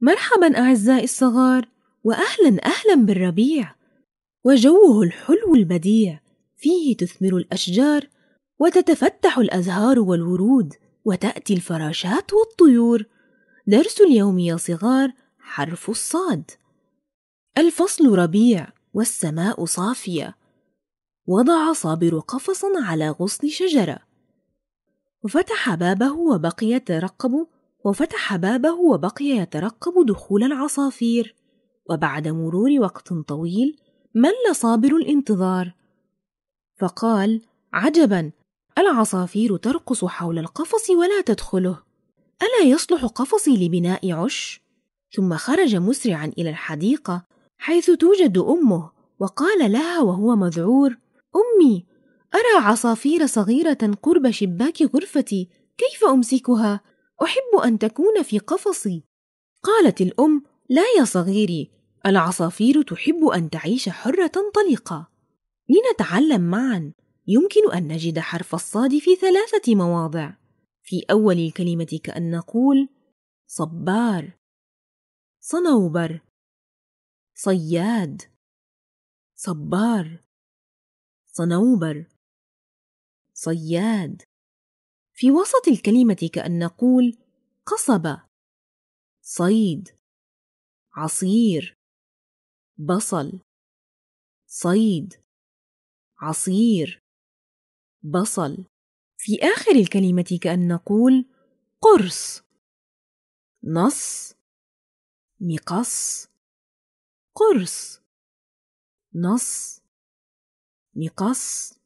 مرحبا أعزائي الصغار وأهلا أهلا بالربيع وجوه الحلو البديع فيه تثمر الأشجار وتتفتح الأزهار والورود وتأتي الفراشات والطيور درس اليوم يا صغار حرف الصاد الفصل ربيع والسماء صافية وضع صابر قفصا على غصن شجرة وفتح بابه وبقي يترقب وفتح بابه وبقي يترقب دخول العصافير وبعد مرور وقت طويل مل صابر الانتظار فقال عجبا العصافير ترقص حول القفص ولا تدخله الا يصلح قفصي لبناء عش ثم خرج مسرعا الى الحديقه حيث توجد امه وقال لها وهو مذعور امي ارى عصافير صغيره قرب شباك غرفتي كيف امسكها احب ان تكون في قفصي قالت الام لا يا صغيري العصافير تحب ان تعيش حره طلقه لنتعلم معا يمكن ان نجد حرف الصاد في ثلاثه مواضع في اول الكلمه كان نقول صبار صنوبر صياد صبار صنوبر صياد في وسط الكلمة كأن نقول قصبة صيد عصير بصل صيد عصير بصل في آخر الكلمة كأن نقول قرص نص مقص قرص نص مقص